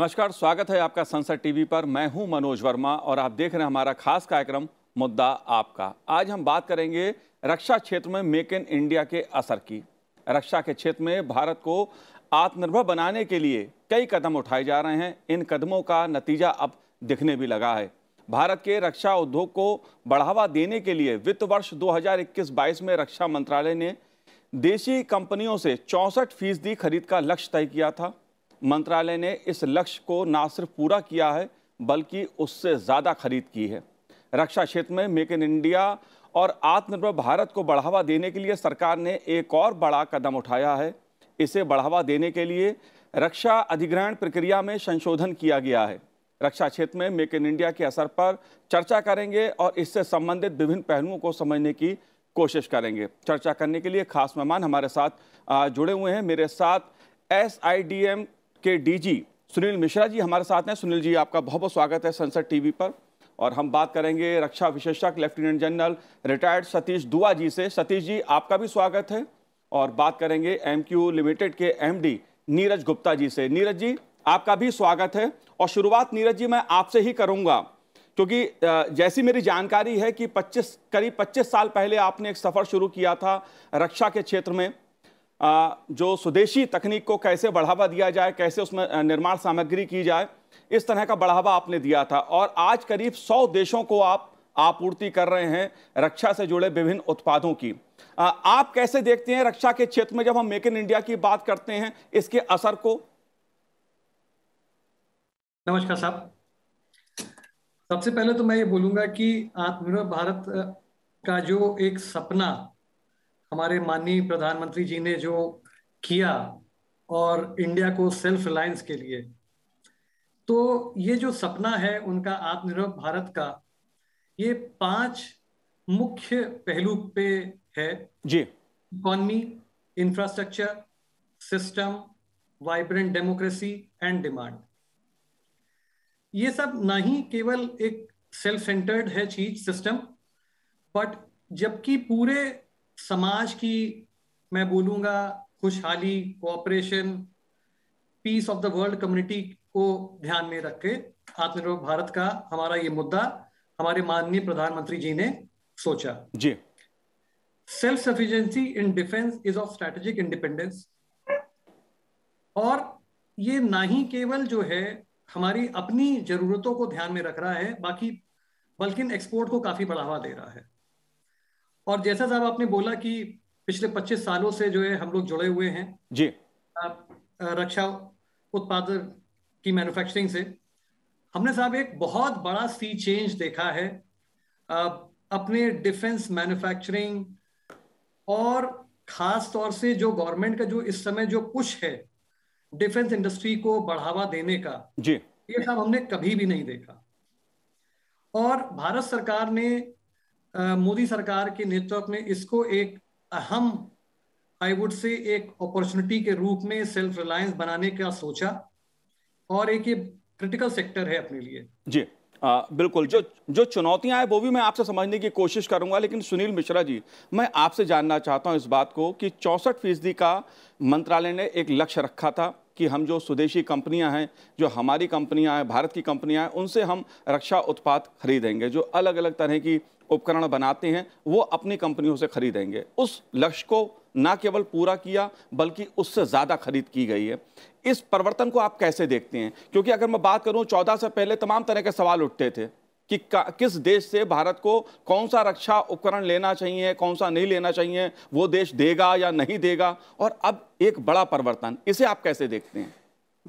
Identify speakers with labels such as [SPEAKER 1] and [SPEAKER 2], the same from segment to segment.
[SPEAKER 1] नमस्कार स्वागत है आपका संसद टीवी पर मैं हूं मनोज वर्मा और आप देख रहे हैं हमारा खास कार्यक्रम मुद्दा आपका आज हम बात करेंगे रक्षा क्षेत्र में मेक इन इंडिया के असर की रक्षा के क्षेत्र में भारत को आत्मनिर्भर बनाने के लिए कई कदम उठाए जा रहे हैं इन कदमों का नतीजा अब दिखने भी लगा है भारत के रक्षा उद्योग को बढ़ावा देने के लिए वित्त वर्ष 2021-22 में रक्षा मंत्रालय ने देशी कंपनियों से चौंसठ फीसदी खरीद का लक्ष्य तय किया था मंत्रालय ने इस लक्ष्य को ना सिर्फ पूरा किया है बल्कि उससे ज़्यादा खरीद की है रक्षा क्षेत्र में मेक इन इंडिया और आत्मनिर्भर भारत को बढ़ावा देने के लिए सरकार ने एक और बड़ा कदम उठाया है इसे बढ़ावा देने के लिए रक्षा अधिग्रहण प्रक्रिया में संशोधन किया गया है रक्षा क्षेत्र में मेक इन इंडिया के असर पर चर्चा करेंगे और इससे संबंधित विभिन्न पहलुओं को समझने की कोशिश करेंगे चर्चा करने के लिए खास मेहमान हमारे साथ जुड़े हुए हैं मेरे साथ एस आई डी एम के डीजी सुनील मिश्रा जी हमारे साथ हैं सुनील जी आपका बहुत बहुत स्वागत है संसद टीवी पर और हम बात करेंगे रक्षा विशेषज्ञ लेफ्टिनेंट जनरल रिटायर्ड सतीश दुआ जी से सतीश जी आपका भी स्वागत है और बात करेंगे एम लिमिटेड के एम नीरज गुप्ता जी से नीरज जी आपका भी स्वागत है और शुरुआत नीरज जी मैं आपसे ही करूंगा क्योंकि जैसी मेरी जानकारी है कि 25 करीब 25 साल पहले आपने एक सफ़र शुरू किया था रक्षा के क्षेत्र में जो स्वदेशी तकनीक को कैसे बढ़ावा दिया जाए कैसे उसमें निर्माण सामग्री की जाए इस तरह का बढ़ावा आपने दिया था और आज करीब सौ देशों को आप आपूर्ति कर रहे हैं रक्षा से जुड़े विभिन्न उत्पादों की आप कैसे देखते हैं रक्षा के क्षेत्र में जब हम मेक इन इंडिया की बात करते हैं
[SPEAKER 2] इसके असर को नमस्कार साहब सबसे पहले तो मैं ये बोलूंगा कि आत्मनिर्भर भारत का जो एक सपना हमारे माननीय प्रधानमंत्री जी ने जो किया और इंडिया को सेल्फ रिलायंस के लिए तो ये जो सपना है उनका आत्मनिर्भर भारत का ये पांच मुख्य पहलू पे है जी economy infrastructure system vibrant democracy and demand ये सब ना ही केवल एक सेल्फ सेंटर्ड है चीज सिस्टम बट जबकि पूरे समाज की मैं बोलूंगा खुशहाली cooperation peace of the world community को ध्यान में रख के आत्मनिर्भर भारत का हमारा ये मुद्दा हमारे माननीय प्रधानमंत्री जी ने सोचा जी self sufficiency in defence is of strategic independence और ये ना ही केवल जो है हमारी अपनी जरूरतों को ध्यान में रख रहा है बाकी बल्कि एक्सपोर्ट को काफी बढ़ावा दे रहा है और जैसा साहब आपने बोला कि पिछले 25 सालों से जो है हम लोग जुड़े हुए हैं जी रक्षा उत्पाद की मैन्युफैक्चरिंग से हमने साहब एक बहुत बड़ा सी चेंज देखा है अपने डिफेंस मैन्युफैक्चरिंग और खास तौर से जो गवर्नमेंट का जो इस समय जो कुछ है डिफेंस इंडस्ट्री को बढ़ावा देने का जी ये सब हमने कभी भी नहीं देखा और भारत सरकार ने मोदी सरकार के नेतृत्व में इसको एक अहम आई वुड से एक अपॉर्चुनिटी के रूप में सेल्फ रिलायंस बनाने का सोचा और एक ये क्रिटिकल सेक्टर है अपने लिए
[SPEAKER 1] जी आ, बिल्कुल जो जो चुनौतियां हैं वो भी मैं आपसे समझने की कोशिश करूंगा लेकिन सुनील मिश्रा जी मैं आपसे जानना चाहता हूं इस बात को कि चौंसठ फीसदी का मंत्रालय ने एक लक्ष्य रखा था कि हम जो स्वदेशी कंपनियां हैं जो हमारी कंपनियां हैं भारत की कंपनियां हैं उनसे हम रक्षा उत्पाद खरीदेंगे जो अलग अलग तरह की उपकरण बनाते हैं वो अपनी कंपनियों से खरीदेंगे उस लक्ष्य को ना केवल पूरा किया बल्कि उससे ज़्यादा खरीद की गई है इस परिवर्तन को आप कैसे देखते हैं क्योंकि अगर मैं बात करूँ चौदह से पहले तमाम तरह के सवाल उठते थे कि किस देश से भारत को कौन सा रक्षा उपकरण लेना चाहिए कौन सा नहीं लेना चाहिए वो देश देगा या नहीं देगा और अब एक बड़ा परिवर्तन इसे आप कैसे देखते हैं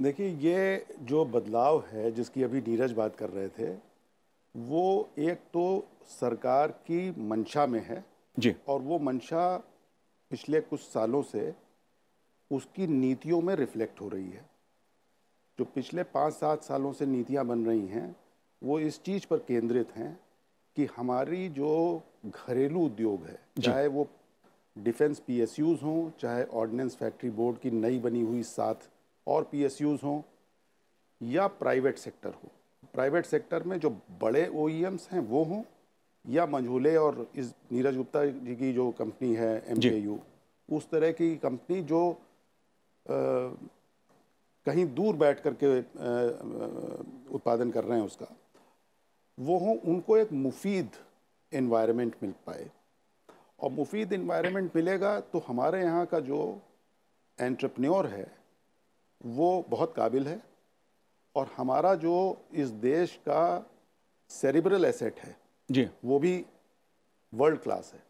[SPEAKER 3] देखिए ये जो बदलाव है जिसकी अभी नीरज बात कर रहे थे वो एक तो सरकार की मंशा में है जी और वो मंशा पिछले कुछ सालों से उसकी नीतियों में रिफ्लेक्ट हो रही है जो पिछले पाँच सात सालों से नीतियाँ बन रही हैं वो इस चीज़ पर केंद्रित हैं कि हमारी जो घरेलू उद्योग है चाहे वो डिफेंस पीएसयूज हों चाहे ऑर्डिनेंस फैक्ट्री बोर्ड की नई बनी हुई सात और पीएसयूज हों या प्राइवेट सेक्टर हो प्राइवेट सेक्टर में जो बड़े ओ e हैं वो हों या मंझूले और इस नीरज गुप्ता जी की जो कंपनी है एम उस तरह की कंपनी जो आ, कहीं दूर बैठ कर के उत्पादन कर रहे हैं उसका वो हों उनको एक मुफीद इन्वायरमेंट मिल पाए और मुफीद इन्वायरमेंट मिलेगा तो हमारे यहाँ का जो एंट्रप्रेन्योर है वो बहुत काबिल है और हमारा जो इस देश का सेरिब्रल एसेट है जी वो भी वर्ल्ड क्लास है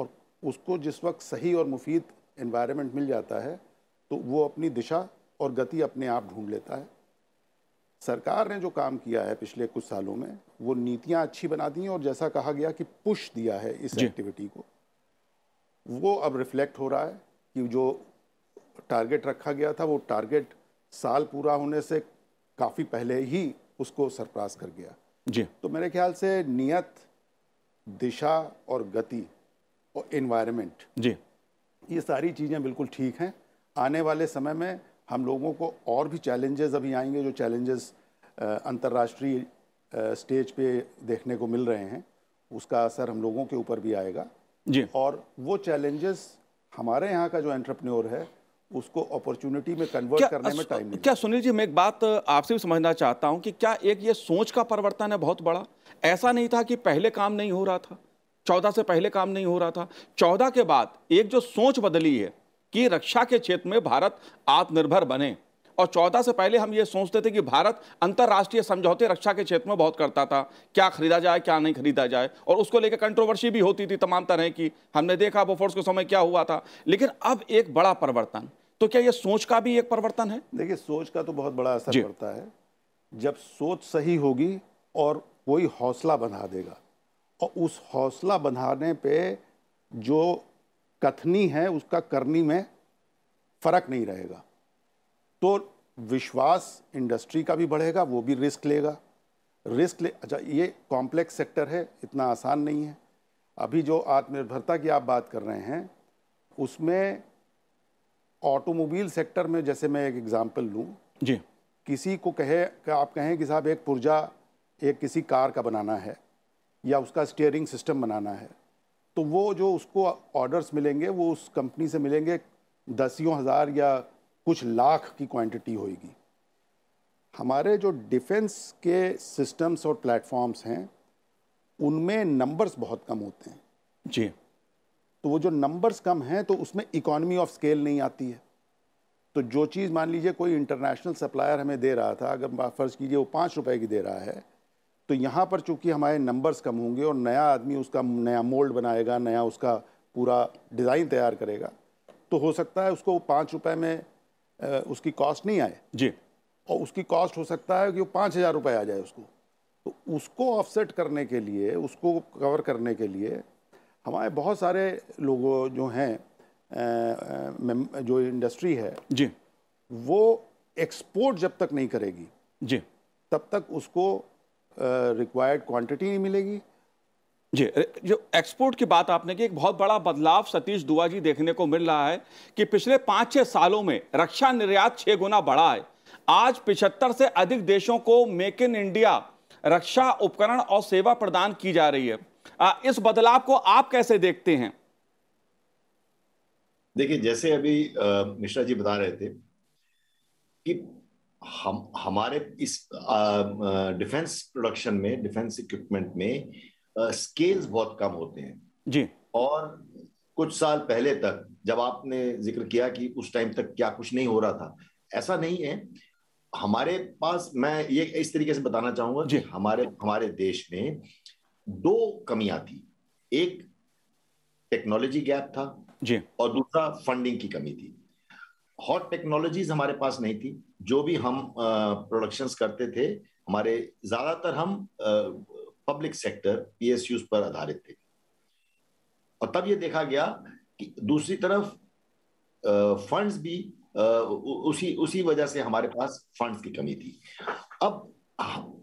[SPEAKER 3] और उसको जिस वक्त सही और मुफीद इन्वायरमेंट मिल जाता है तो वो अपनी दिशा और गति अपने आप ढूंढ लेता है सरकार ने जो काम किया है पिछले कुछ सालों में वो नीतियां अच्छी बना दी हैं और जैसा कहा गया कि पुश दिया है इस एक्टिविटी को वो अब रिफ्लेक्ट हो रहा है कि जो टारगेट रखा गया था वो टारगेट साल पूरा होने से काफ़ी पहले ही उसको सरप्रास कर गया जी तो मेरे ख्याल से नियत दिशा और गति और इन्वायरमेंट जी ये सारी चीज़ें बिल्कुल ठीक हैं आने वाले समय में हम लोगों को और भी चैलेंजेस अभी आएंगे जो चैलेंजेस अंतर्राष्ट्रीय स्टेज पे देखने को मिल रहे हैं उसका असर हम लोगों के ऊपर भी आएगा जी और वो चैलेंजेस हमारे यहाँ का जो एंट्रप्रनोर है उसको अपॉर्चुनिटी में कन्वर्ट करने में टाइम
[SPEAKER 1] क्या सुनील जी मैं एक बात आपसे भी समझना चाहता हूँ कि क्या एक ये सोच का परिवर्तन है बहुत बड़ा ऐसा नहीं था कि पहले काम नहीं हो रहा था चौदह से पहले काम नहीं हो रहा था चौदह के बाद एक जो सोच बदली है कि रक्षा के क्षेत्र में भारत आत्मनिर्भर बने और चौदह से पहले हम ये सोचते थे कि भारत अंतर्राष्ट्रीय समझौते रक्षा के क्षेत्र में बहुत करता था क्या खरीदा जाए क्या नहीं खरीदा जाए और उसको लेकर कंट्रोवर्सी भी होती थी तमाम तरह की हमने देखा बोफोर्स के समय क्या हुआ था लेकिन अब एक बड़ा परिवर्तन तो क्या ये सोच
[SPEAKER 3] का भी एक परिवर्तन है देखिए सोच का तो बहुत बड़ा असर पड़ता है जब सोच सही होगी और कोई हौसला बना देगा और उस हौसला बनाने पे जो कथनी है उसका करनी में फ़र्क नहीं रहेगा तो विश्वास इंडस्ट्री का भी बढ़ेगा वो भी रिस्क लेगा रिस्क ले अच्छा ये कॉम्प्लेक्स सेक्टर है इतना आसान नहीं है अभी जो आत्मनिर्भरता की आप बात कर रहे हैं उसमें ऑटोमोबाइल सेक्टर में जैसे मैं एक एग्ज़ाम्पल लूँ जी किसी को कहे कि आप कहें कि साहब एक पुर्जा एक किसी कार का बनाना है या उसका स्टीयरिंग सिस्टम बनाना है तो वो जो उसको ऑर्डर्स मिलेंगे वो उस कंपनी से मिलेंगे दसियों हज़ार या कुछ लाख की क्वांटिटी होगी हमारे जो डिफेंस के सिस्टम्स और प्लेटफॉर्म्स हैं उनमें नंबर्स बहुत कम होते हैं जी तो वो जो नंबर्स कम हैं तो उसमें इकोनॉमी ऑफ स्केल नहीं आती है तो जो चीज़ मान लीजिए कोई इंटरनेशनल सप्लायर हमें दे रहा था अगर फ़र्ज़ कीजिए वो पाँच रुपए की दे रहा है तो यहाँ पर चूंकि हमारे नंबर्स कम होंगे और नया आदमी उसका नया मोल्ड बनाएगा नया उसका पूरा डिज़ाइन तैयार करेगा तो हो सकता है उसको पाँच रुपये में उसकी कॉस्ट नहीं आए जी और उसकी कॉस्ट हो सकता है कि वो पाँच हज़ार रुपये आ जाए उसको तो उसको ऑफसेट करने के लिए उसको कवर करने के लिए हमारे बहुत सारे लोग जो हैं जो इंडस्ट्री है जी वो एक्सपोर्ट जब तक नहीं करेगी जी तब तक उसको
[SPEAKER 1] रिक्वायर्ड क्वांटिटी नहीं मिलेगी जी जो एक्सपोर्ट की बात आपने की एक बहुत बड़ा बदलाव सतीश दुआ जी देखने को मिल रहा है कि पिछले पाँच छः सालों में रक्षा निर्यात छः गुना बढ़ा है आज पिछहत्तर से अधिक देशों को मेक इन इंडिया रक्षा उपकरण और सेवा प्रदान की जा रही है आ, इस बदलाव को आप कैसे देखते
[SPEAKER 4] हैं देखिए जैसे अभी मिश्रा जी बता रहे थे कि हम हमारे इस डिफेंस प्रोडक्शन में डिफेंस इक्विपमेंट में स्केल्स बहुत कम होते हैं जी और कुछ साल पहले तक जब आपने जिक्र किया कि उस टाइम तक क्या कुछ नहीं हो रहा था ऐसा नहीं है हमारे पास मैं ये इस तरीके से बताना चाहूंगा जी हमारे हमारे देश में दो कमियां थी एक टेक्नोलॉजी गैप था जी और दूसरा फंडिंग की कमी थी हॉट टेक्नोलॉजीज हमारे पास नहीं थी जो भी हम प्रोडक्शंस करते थे हमारे ज्यादातर हम पब्लिक सेक्टर पीएसयूज पर आधारित थे और तब ये देखा गया कि दूसरी तरफ फंड्स भी उसी उसी वजह से हमारे पास फंड्स की कमी थी अब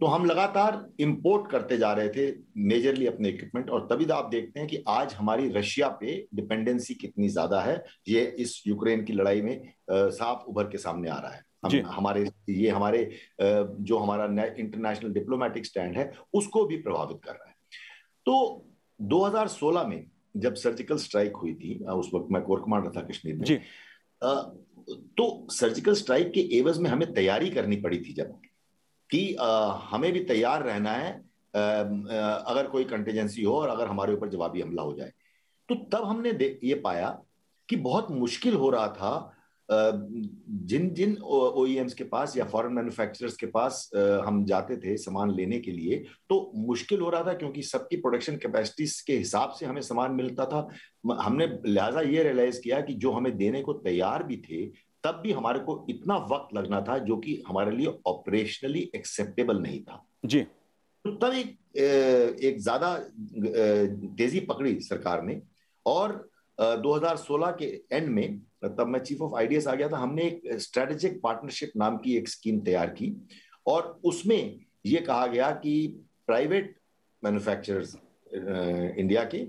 [SPEAKER 4] तो हम लगातार इंपोर्ट करते जा रहे थे मेजरली अपने इक्विपमेंट और तभी तो आप देखते हैं कि आज हमारी रशिया पे डिपेंडेंसी कितनी ज्यादा है ये इस यूक्रेन की लड़ाई में साफ उभर के सामने आ रहा है हम हमारे ये हमारे जो हमारा इंटरनेशनल डिप्लोमेटिक स्टैंड है उसको भी प्रभावित कर रहा है तो 2016 में जब सर्जिकल स्ट्राइक हुई थी उस वक्त मैं कोर कमांडर था कश्मीर में तो सर्जिकल स्ट्राइक के एवज में हमें तैयारी करनी पड़ी थी जब कि हमें भी तैयार रहना है अगर कोई कंटेजेंसी हो और अगर हमारे ऊपर जवाबी हमला हो जाए तो तब हमने ये पाया कि बहुत मुश्किल हो रहा था जिन जिन ओ e के पास या फॉरेन मैन्युफैक्चरर्स के पास हम जाते थे सामान लेने के लिए तो मुश्किल हो रहा था क्योंकि सबकी प्रोडक्शन कैपेसिटी के हिसाब से हमें सामान मिलता था हमने लिहाजा ये रियलाइज किया कि जो हमें देने को तैयार भी थे तब भी हमारे को इतना वक्त लगना था जो कि हमारे लिए ऑपरेशनली एक्सेप्टेबल नहीं था
[SPEAKER 5] जी तो
[SPEAKER 4] तब एक एक ज्यादा तेजी पकड़ी सरकार ने और 2016 के एंड में तब मैं चीफ ऑफ आइडियाज आ गया था हमने एक स्ट्रेटेजिक पार्टनरशिप नाम की एक स्कीम तैयार की और उसमें ये कहा गया कि प्राइवेट मैन्युफैक्चरर्स इंडिया के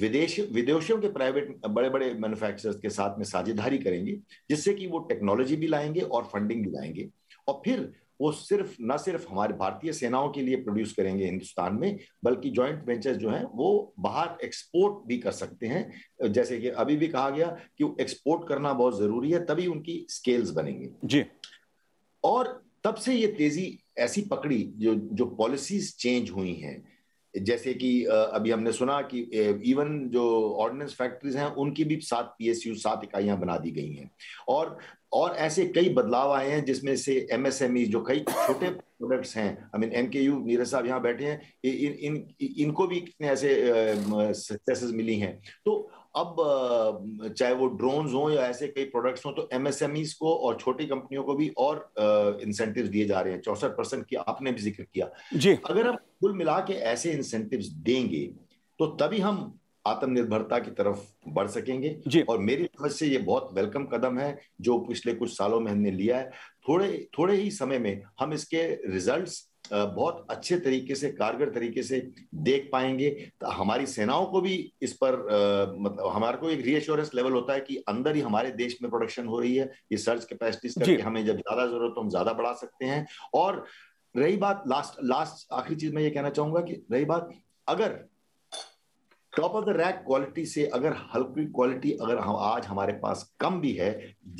[SPEAKER 4] विदेश विदेशियों के प्राइवेट बड़े बड़े मैन्युफैक्चरर्स के साथ में साझेदारी करेंगे जिससे कि वो टेक्नोलॉजी भी लाएंगे और फंडिंग भी लाएंगे और फिर वो सिर्फ न सिर्फ हमारे भारतीय सेनाओं के लिए प्रोड्यूस करेंगे हिंदुस्तान में बल्कि जॉइंट वेंचर्स जो हैं वो बाहर एक्सपोर्ट भी कर सकते हैं जैसे कि अभी भी कहा गया कि एक्सपोर्ट करना बहुत जरूरी है तभी उनकी स्केल्स बनेंगे जी और तब से ये तेजी ऐसी पकड़ी जो जो पॉलिसीज चेंज हुई हैं जैसे कि अभी हमने सुना कि इवन जो ऑर्डिनेंस फैक्ट्रीज हैं उनकी भी सात पीएसयू सात इकाइयां बना दी गई हैं और और ऐसे कई बदलाव आए हैं जिसमें से एमएसएमई e जो कई छोटे प्रोडक्ट्स हैं I mean M K U Neeraj साहब यहाँ बैठे हैं इन इन इनको भी कितने ऐसे सक्सेसेस मिली हैं तो अब चाहे वो ड्रोन्स हो या ऐसे कई प्रोडक्ट्स हो तो एमएसएमईज को और छोटी कंपनियों को भी और इंसेंटिव दिए जा रहे हैं चौसठ परसेंट की आपने भी जिक्र किया जी अगर हम कुल मिला के ऐसे इंसेंटिव देंगे तो तभी हम आत्मनिर्भरता की तरफ बढ़ सकेंगे जी। और मेरी समझ से ये बहुत वेलकम कदम है जो पिछले कुछ सालों में हमने लिया है थोड़े थोड़े ही समय में हम इसके रिजल्ट्स बहुत अच्छे तरीके से कारगर तरीके से देख पाएंगे तो हमारी सेनाओं को भी इस पर मतलब हमारे को एक रीएश्योरेंस लेवल होता है कि अंदर ही हमारे देश में प्रोडक्शन हो रही है ये सर्च कैपेसिटीज करके हमें जब ज्यादा जरूरत हो हम ज्यादा बढ़ा सकते हैं और रही बात लास्ट लास्ट आखिरी चीज मैं ये कहना चाहूंगा कि रही बात अगर top of the rack quality से अगर हल्की क्वालिटी अगर हम आज हमारे पास कम भी है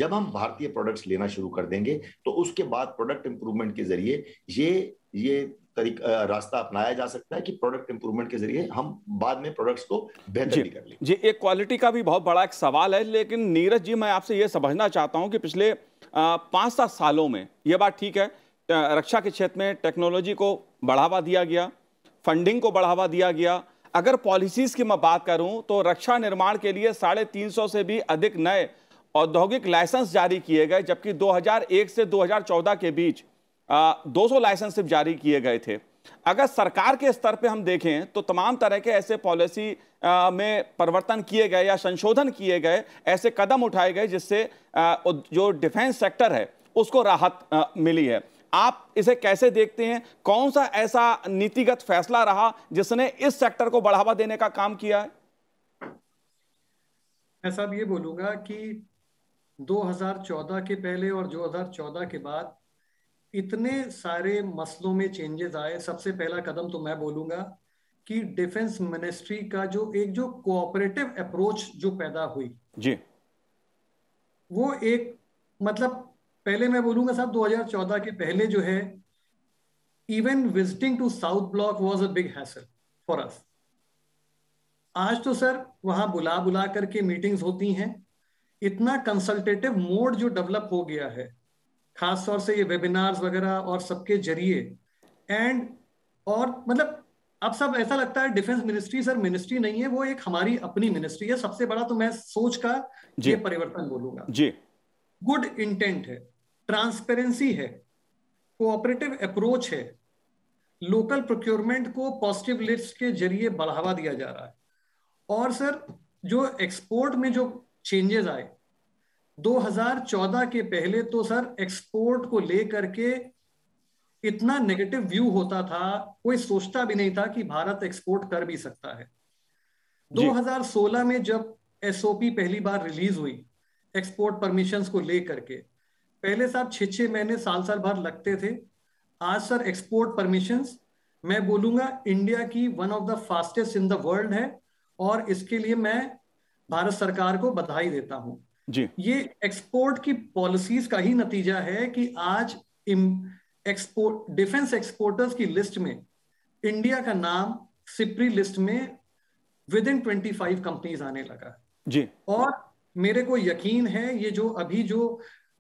[SPEAKER 4] जब हम भारतीय प्रोडक्ट्स लेना शुरू कर देंगे तो उसके बाद प्रोडक्ट इंप्रूवमेंट के जरिए ये ये तरीका रास्ता अपनाया जा सकता है कि प्रोडक्ट इंप्रूवमेंट के जरिए हम बाद में प्रोडक्ट्स को बेहतर भी कर लें
[SPEAKER 1] जी एक क्वालिटी का भी बहुत बड़ा एक सवाल है लेकिन नीरज जी मैं आपसे ये समझना चाहता हूँ कि पिछले पाँच सात सालों में ये बात ठीक है रक्षा के क्षेत्र में टेक्नोलॉजी को बढ़ावा दिया गया फंडिंग को बढ़ावा दिया गया अगर पॉलिसीज की मैं बात करूं तो रक्षा निर्माण के लिए साढ़े तीन सौ से भी अधिक नए औद्योगिक लाइसेंस जारी किए गए जबकि 2001 से 2014 के बीच दो सौ लाइसेंस सिर्फ जारी किए गए थे अगर सरकार के स्तर पे हम देखें तो तमाम तरह के ऐसे पॉलिसी में परिवर्तन किए गए या संशोधन किए गए ऐसे कदम उठाए गए जिससे जो डिफेंस सेक्टर है उसको राहत मिली है आप इसे कैसे देखते हैं कौन सा ऐसा नीतिगत फैसला रहा जिसने इस सेक्टर को बढ़ावा देने का काम किया है
[SPEAKER 2] मैं साहब ये बोलूंगा कि 2014 के पहले और 2014 के बाद इतने सारे मसलों में चेंजेस आए सबसे पहला कदम तो मैं बोलूंगा कि डिफेंस मिनिस्ट्री का जो एक जो कोऑपरेटिव अप्रोच जो पैदा हुई जी वो एक मतलब पहले मैं बोलूंगा साहब 2014 के पहले जो है even visiting to South Block was a big hassle for us आज तो सर वहां बुला बुला करके मीटिंग्स होती हैं इतना कंसल्टेटिव मोड जो डेवलप हो गया है खास तौर से ये वेबिनार्स वगैरह और सबके जरिए एंड और मतलब अब सब ऐसा लगता है डिफेंस मिनिस्ट्री सर मिनिस्ट्री नहीं है वो एक हमारी अपनी मिनिस्ट्री है सबसे बड़ा तो मैं सोच का ये परिवर्तन बोलूंगा जी गुड इंटेंट है ट्रांसपेरेंसी है कोऑपरेटिव अप्रोच है लोकल प्रोक्योरमेंट को पॉजिटिव लिस्ट के जरिए बढ़ावा दिया जा रहा है और सर जो एक्सपोर्ट में जो चेंजेस आए 2014 के पहले तो सर एक्सपोर्ट को लेकर के इतना नेगेटिव व्यू होता था कोई सोचता भी नहीं था कि भारत एक्सपोर्ट कर भी सकता है 2016 में जब एसओपी पहली बार रिलीज हुई एक्सपोर्ट परमिशंस को लेकर के पहले साहब छ छह महीने साल साल भर लगते थे आज सर एक्सपोर्ट परमिशन मैं बोलूंगा इंडिया की one of the fastest in the world है और इसके लिए मैं भारत सरकार को बधाई देता हूं जी ये एक्सपोर्ट की पॉलिसीज का ही नतीजा है कि आज एक्सपोर्ट डिफेंस एक्सपोर्टर्स की लिस्ट में इंडिया का नाम सिप्री लिस्ट में within twenty five companies आने लगा जी और मेरे को यकीन है ये जो अभी जो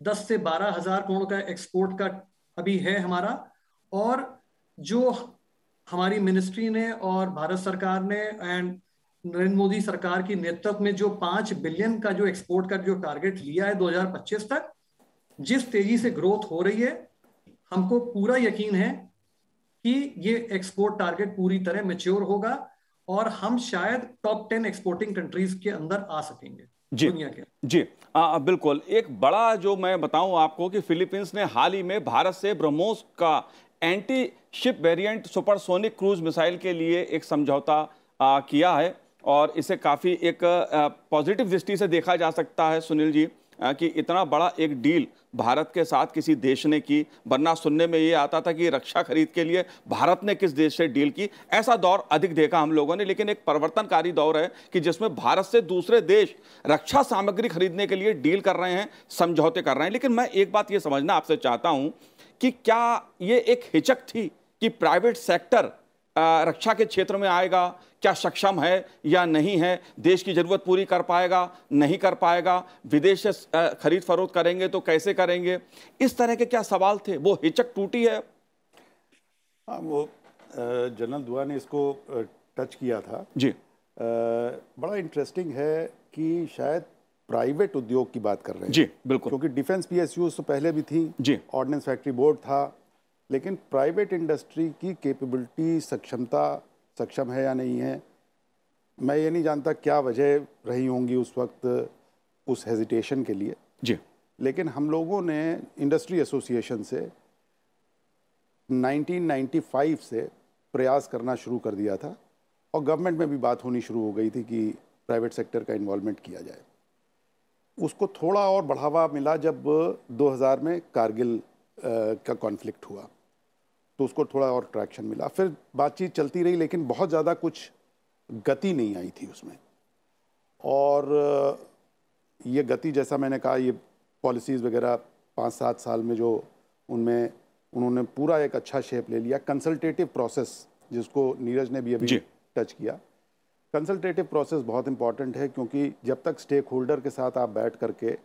[SPEAKER 2] दस से बारह हजार करोड़ का एक्सपोर्ट का अभी है हमारा और जो हमारी मिनिस्ट्री ने और भारत सरकार ने एंड नरेंद्र मोदी सरकार की नेतृत्व में जो पांच बिलियन का जो एक्सपोर्ट का जो टारगेट लिया है 2025 तक जिस तेजी से ग्रोथ हो रही है हमको पूरा यकीन है कि ये एक्सपोर्ट टारगेट पूरी तरह मेच्योर होगा और हम शायद टॉप टेन एक्सपोर्टिंग कंट्रीज के अंदर आ सकेंगे जी दुनिया के
[SPEAKER 1] जी आ, बिल्कुल एक बड़ा जो मैं बताऊं आपको कि फिलीपींस ने हाल ही में भारत से ब्रह्मोस का anti ship variant supersonic cruise missile के लिए एक समझौता किया है और इसे काफ़ी एक पॉजिटिव दृष्टि से देखा जा सकता है सुनील जी कि इतना बड़ा एक डील भारत के साथ किसी देश ने की वरना सुनने में ये आता था कि रक्षा खरीद के लिए भारत ने किस देश से डील की ऐसा दौर अधिक देखा हम लोगों ने लेकिन एक परिवर्तनकारी दौर है कि जिसमें भारत से दूसरे देश रक्षा सामग्री खरीदने के लिए डील कर रहे हैं समझौते कर रहे हैं लेकिन मैं एक बात ये समझना आपसे चाहता हूँ कि क्या ये एक हिचक थी कि प्राइवेट सेक्टर रक्षा के क्षेत्र में आएगा क्या सक्षम है या नहीं है देश की ज़रूरत पूरी कर पाएगा नहीं कर पाएगा विदेश से खरीद फरोख्त करेंगे तो कैसे करेंगे इस तरह के क्या सवाल थे वो हिचक टूटी है हाँ,
[SPEAKER 3] आ, वो जनरल दुआ ने इसको टच किया था जी आ, बड़ा इंटरेस्टिंग है कि शायद प्राइवेट उद्योग की बात कर रहे हैं जी बिल्कुल क्योंकि डिफेंस पीएसयूज तो पहले भी थी जी ऑर्डिनेंस फैक्ट्री बोर्ड था लेकिन प्राइवेट इंडस्ट्री की कैपेबिलिटी सक्षमता सक्षम है या नहीं है मैं ये नहीं जानता क्या वजह रही होंगी उस वक्त उस हेजिटेशन के लिए जी लेकिन हम लोगों ने इंडस्ट्री एसोसिएशन से 1995 से प्रयास करना शुरू कर दिया था और गवर्नमेंट में भी बात होनी शुरू हो गई थी कि प्राइवेट सेक्टर का इन्वॉल्वमेंट किया जाए उसको थोड़ा और बढ़ावा मिला जब 2000 में कारगिल का कॉन्फ्लिक्ट हुआ तो उसको थोड़ा और ट्रैक्शन मिला फिर बातचीत चलती रही लेकिन बहुत ज़्यादा कुछ गति नहीं आई थी उसमें और ये गति जैसा मैंने कहा ये पॉलिसीज़ वगैरह पाँच सात साल में जो उनमें उन्होंने पूरा एक अच्छा शेप ले लिया कंसल्टेटिव प्रोसेस जिसको नीरज ने भी अभी टच किया कंसल्टेटिव प्रोसेस बहुत इंपॉर्टेंट है क्योंकि जब तक स्टेक होल्डर के साथ आप बैठ करके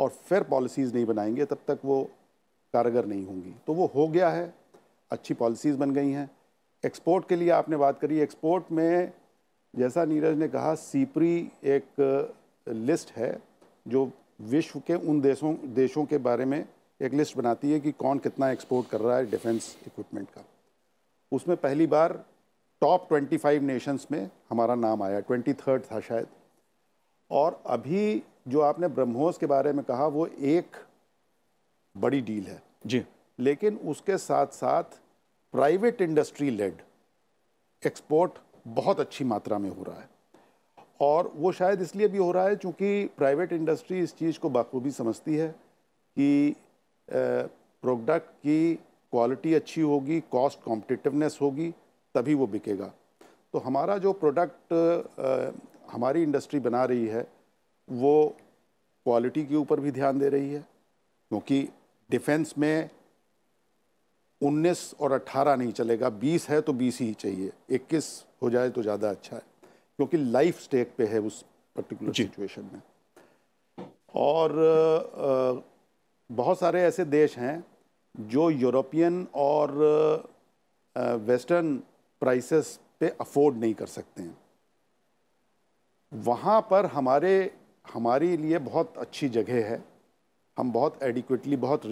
[SPEAKER 3] और फिर पॉलिसीज़ नहीं बनाएंगे तब तक वो कारगर नहीं होंगी तो वो हो गया है अच्छी पॉलिसीज़ बन गई हैं एक्सपोर्ट के लिए आपने बात करी एक्सपोर्ट में जैसा नीरज ने कहा सीपरी एक लिस्ट है जो विश्व के उन देशों देशों के बारे में एक लिस्ट बनाती है कि कौन कितना एक्सपोर्ट कर रहा है डिफेंस इक्विपमेंट का उसमें पहली बार टॉप 25 नेशंस में हमारा नाम आया ट्वेंटी थर्ड था शायद और अभी जो आपने ब्रह्मोस के बारे में कहा वो एक बड़ी डील है जी लेकिन उसके साथ साथ प्राइवेट इंडस्ट्री लेड एक्सपोर्ट बहुत अच्छी मात्रा में हो रहा है और वो शायद इसलिए भी हो रहा है क्योंकि प्राइवेट इंडस्ट्री इस चीज़ को बखूबी समझती है कि प्रोडक्ट की क्वालिटी अच्छी होगी कॉस्ट कॉम्पिटिटिवनेस होगी तभी वो बिकेगा तो हमारा जो प्रोडक्ट हमारी इंडस्ट्री बना रही है वो क्वालिटी के ऊपर भी ध्यान दे रही है क्योंकि डिफेंस में उन्नीस और अट्ठारह नहीं चलेगा बीस है तो बीस ही चाहिए इक्कीस हो जाए तो ज़्यादा अच्छा है क्योंकि लाइफ स्टेक पे है उस पर्टिकुलर सिचुएशन में और बहुत सारे ऐसे देश हैं जो यूरोपियन और वेस्टर्न प्राइसेस पे अफोर्ड नहीं कर सकते हैं वहाँ पर हमारे हमारे लिए बहुत अच्छी जगह है हम बहुत एडिक्वेटली बहुत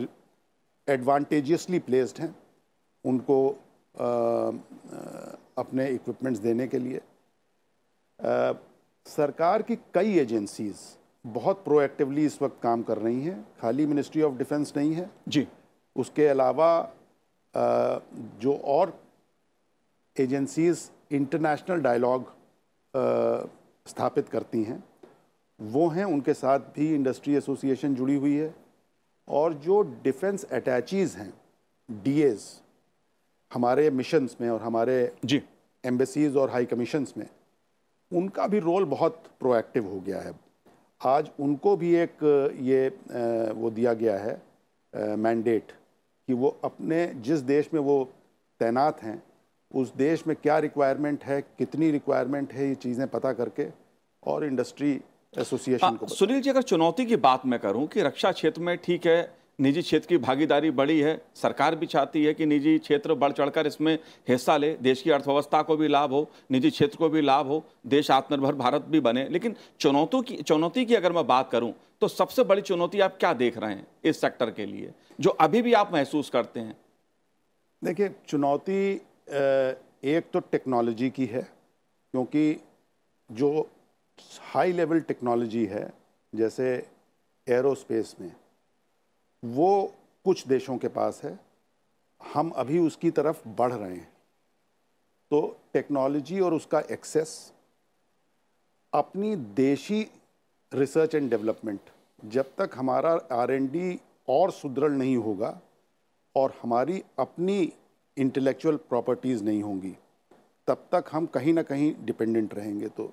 [SPEAKER 3] एडवांटेजियसली प्लेस्ड हैं उनको आ, आ, अपने इक्विपमेंट्स देने के लिए आ, सरकार की कई एजेंसीज बहुत प्रोएक्टिवली इस वक्त काम कर रही हैं खाली मिनिस्ट्री ऑफ डिफेंस नहीं है जी उसके अलावा जो और एजेंसीज इंटरनेशनल डायलॉग स्थापित करती हैं वो हैं उनके साथ भी इंडस्ट्री एसोसिएशन जुड़ी हुई है और जो डिफेंस अटैचीज़ हैं डीएस हमारे मिशंस में और हमारे जी एम्बेसीज और हाई कमीशंस में उनका भी रोल बहुत प्रोएक्टिव हो गया है आज उनको भी एक ये वो दिया गया है मैंडेट कि वो अपने जिस देश में वो तैनात हैं उस देश में क्या रिक्वायरमेंट है कितनी रिक्वायरमेंट है ये चीज़ें पता करके
[SPEAKER 1] और इंडस्ट्री एसोसिएशन हाँ, को सुनील जी अगर चुनौती की बात मैं करूं कि रक्षा क्षेत्र में ठीक है निजी क्षेत्र की भागीदारी बढ़ी है सरकार भी चाहती है कि निजी क्षेत्र बढ़ चढ़कर इसमें हिस्सा ले देश की अर्थव्यवस्था को भी लाभ हो निजी क्षेत्र को भी लाभ हो देश आत्मनिर्भर भारत भी बने लेकिन चुनौतों की चुनौती की अगर मैं बात करूं तो सबसे बड़ी चुनौती आप क्या देख रहे हैं इस सेक्टर के लिए जो अभी भी आप महसूस करते हैं
[SPEAKER 3] देखिए चुनौती एक तो टेक्नोलॉजी की है क्योंकि जो हाई लेवल टेक्नोलॉजी है जैसे एरोस्पेस में वो कुछ देशों के पास है हम अभी उसकी तरफ बढ़ रहे हैं तो टेक्नोलॉजी और उसका एक्सेस अपनी देशी रिसर्च एंड डेवलपमेंट जब तक हमारा आरएनडी और सुदृढ़ नहीं होगा और हमारी अपनी इंटेलेक्चुअल प्रॉपर्टीज़ नहीं होंगी तब तक हम कहीं ना कहीं डिपेंडेंट रहेंगे तो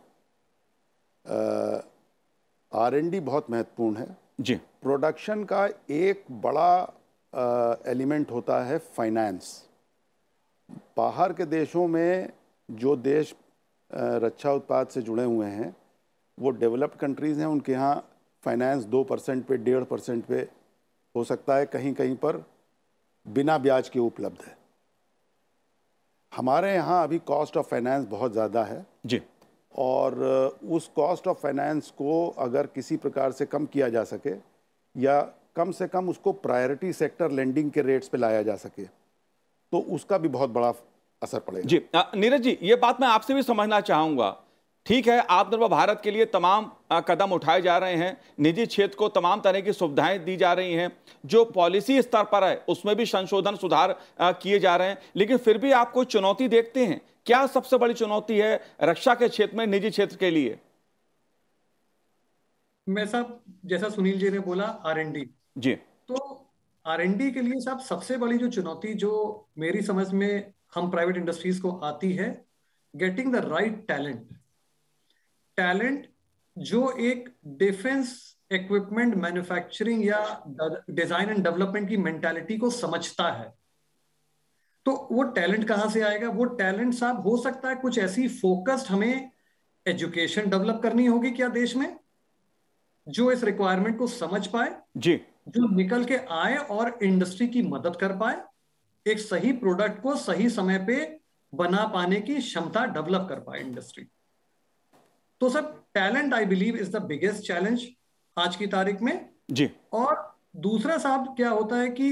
[SPEAKER 3] आर एन डी बहुत महत्वपूर्ण है जी प्रोडक्शन का एक बड़ा एलिमेंट होता है फाइनेंस बाहर के देशों में जो देश रक्षा उत्पाद से जुड़े हुए हैं वो डेवलप्ड कंट्रीज़ हैं उनके यहाँ फाइनेंस दो परसेंट पे डेढ़ परसेंट पे हो सकता है कहीं कहीं पर बिना ब्याज के उपलब्ध है हमारे यहाँ अभी कॉस्ट ऑफ फाइनेंस बहुत ज़्यादा है जी और उस कॉस्ट ऑफ फाइनेंस को अगर किसी प्रकार से कम किया जा सके या कम से कम उसको प्रायोरिटी सेक्टर लेंडिंग के रेट्स पे लाया जा सके तो उसका भी बहुत बड़ा असर पड़ेगा
[SPEAKER 1] जी नीरज जी ये बात मैं आपसे भी समझना चाहूँगा ठीक है आत्मनिर्भर भारत के लिए तमाम कदम उठाए जा रहे हैं निजी क्षेत्र को तमाम तरह की सुविधाएं दी जा रही हैं जो पॉलिसी स्तर पर है उसमें भी संशोधन सुधार किए जा रहे हैं लेकिन फिर भी आप कोई चुनौती देखते हैं क्या सबसे बड़ी चुनौती है रक्षा के क्षेत्र में निजी क्षेत्र के लिए
[SPEAKER 2] मैं साहब जैसा सुनील जी ने बोला आर एन डी जी तो आर एन डी के लिए साहब सबसे बड़ी जो चुनौती जो मेरी समझ में हम प्राइवेट इंडस्ट्रीज को आती है getting the right talent talent जो एक डिफेंस इक्विपमेंट मैन्युफैक्चरिंग या डिजाइन एंड डेवलपमेंट की मेंटालिटी को समझता है तो वो टैलेंट कहाँ से आएगा वो टैलेंट साहब हो सकता है कुछ ऐसी फोकस्ड हमें एजुकेशन डेवलप करनी होगी क्या देश में जो इस रिक्वायरमेंट को समझ पाए जी जो निकल के आए और इंडस्ट्री की मदद कर पाए एक सही प्रोडक्ट को सही समय पे बना पाने की क्षमता डेवलप कर पाए इंडस्ट्री तो sir talent I believe is the biggest challenge आज की तारीख में जी और दूसरा साहब क्या होता है कि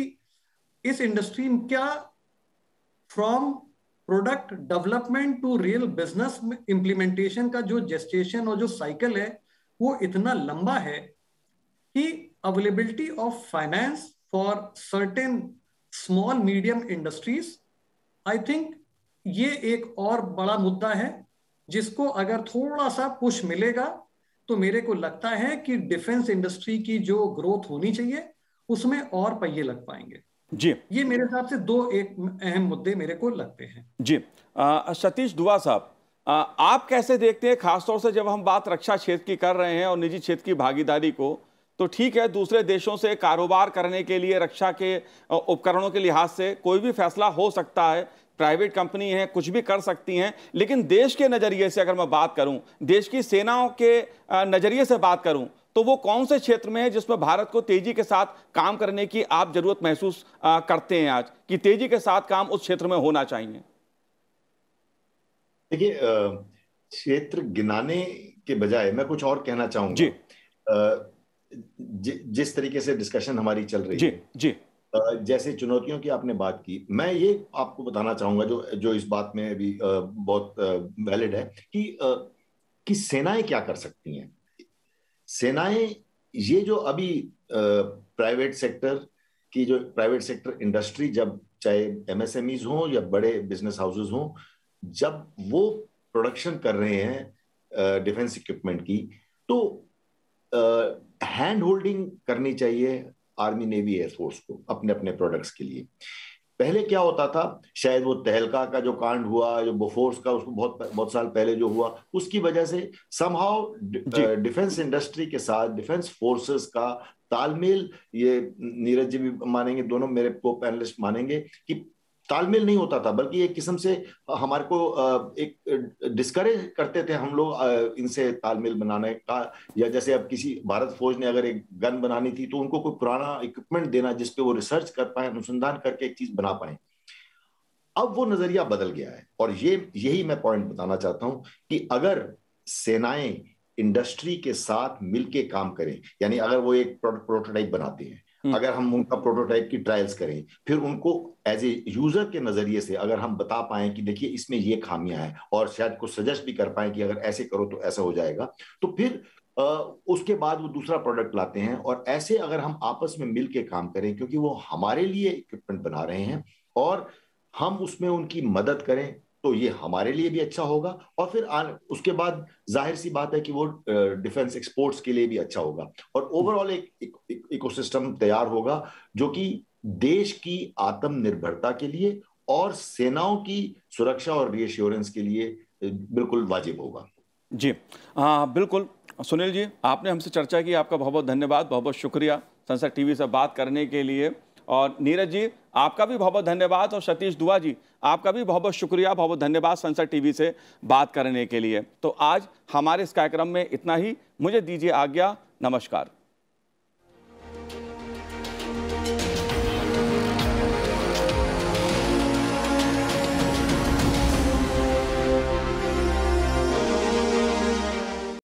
[SPEAKER 2] इस इंडस्ट्री क्या from product development to real business implementation का जो जेस्टेशन और जो साइकिल है वो इतना लंबा है कि availability of finance for certain small medium industries I think ये एक और बड़ा मुद्दा है जिसको अगर थोड़ा सा पुश मिलेगा तो मेरे को लगता है कि डिफेंस इंडस्ट्री की जो ग्रोथ होनी चाहिए उसमें और पहिए लग पाएंगे जी ये मेरे हिसाब से दो एक अहम मुद्दे मेरे को लगते हैं
[SPEAKER 5] जी
[SPEAKER 1] सतीश दुआ साहब आप कैसे देखते हैं खासतौर से जब हम बात रक्षा क्षेत्र की कर रहे हैं और निजी क्षेत्र की भागीदारी को तो ठीक है दूसरे देशों से कारोबार करने के लिए रक्षा के उपकरणों के लिहाज से कोई भी फैसला हो सकता है प्राइवेट कंपनी है कुछ भी कर सकती हैं लेकिन देश के नज़रिए से अगर मैं बात करूं देश की सेनाओं के नज़रिए से बात करूं तो वो कौन से क्षेत्र में है जिसमें भारत को तेजी के साथ काम करने की आप जरूरत महसूस करते हैं आज कि तेजी के साथ काम उस क्षेत्र में होना चाहिए
[SPEAKER 4] देखिए क्षेत्र गिनाने के बजाय मैं कुछ और कहना चाहूंगा जी ज, जिस तरीके से डिस्कशन हमारी चल रही जी, है जी जैसे चुनौतियों की आपने बात की मैं ये आपको बताना चाहूंगा जो जो इस बात में अभी बहुत वैलिड है कि कि सेनाएं क्या कर सकती हैं सेनाएं ये जो अभी प्राइवेट सेक्टर की जो प्राइवेट सेक्टर इंडस्ट्री जब चाहे एमएसएमईज हो या बड़े बिजनेस हाउसेस हो जब वो प्रोडक्शन कर रहे हैं डिफेंस इक्विपमेंट की तो हैंड होल्डिंग करनी चाहिए आर्मी नेवी एयरफोर्स को अपने अपने प्रोडक्ट्स के लिए पहले क्या होता था शायद वो तहलका का जो कांड हुआ जो बोफोर्स का उसको बहुत बहुत साल पहले जो हुआ उसकी वजह से समहाउ डिफेंस इंडस्ट्री के साथ डिफेंस फोर्सेस का तालमेल ये नीरज जी भी मानेंगे दोनों मेरे को पैनलिस्ट मानेंगे कि तालमेल नहीं होता था बल्कि एक किस्म से हमारे को एक डिस्करेज करते थे हम लोग इनसे तालमेल बनाने का या जैसे अब किसी भारत फौज ने अगर एक गन बनानी थी तो उनको कोई पुराना इक्विपमेंट देना जिसपे वो रिसर्च कर पाए अनुसंधान करके एक चीज बना पाए अब वो नजरिया बदल गया है और ये यही मैं पॉइंट बताना चाहता हूं कि अगर सेनाएं इंडस्ट्री के साथ मिलके काम करें यानी अगर वो एक प्रोटोटाइप बनाते हैं हम्म। अगर हम उनका प्रोटोटाइप की ट्रायल्स करें फिर उनको एज ए यूजर के नजरिए से अगर हम बता पाए कि देखिए इसमें ये खामियां हैं और शायद कुछ सजेस्ट भी कर पाए कि अगर ऐसे करो तो ऐसा हो जाएगा तो फिर आ, उसके बाद वो दूसरा प्रोडक्ट लाते हैं और ऐसे अगर हम आपस में मिल के काम करें क्योंकि वो हमारे लिए इक्विपमेंट बना रहे हैं और हम उसमें उनकी मदद करें तो ये हमारे लिए भी अच्छा होगा और फिर आ, उसके बाद जाहिर सी बात है कि वो डिफेंस एक्सपोर्ट्स के लिए भी अच्छा होगा और ओवरऑल एक इकोसिस्टम तैयार होगा जो कि देश की आत्मनिर्भरता के लिए और सेनाओं की सुरक्षा और रीएश्योरेंस के लिए बिल्कुल वाजिब होगा जी हाँ बिल्कुल सुनील
[SPEAKER 1] जी आपने हमसे चर्चा की आपका बहुत बहुत धन्यवाद बहुत बहुत शुक्रिया संसद टीवी से बात करने के लिए और नीरज जी आपका भी बहुत बहुत धन्यवाद और सतीश दुआ जी आपका भी बहुत बहुत शुक्रिया बहुत बहुत धन्यवाद संसद टीवी से बात करने के लिए तो आज हमारे इस कार्यक्रम में इतना ही मुझे दीजिए आज्ञा नमस्कार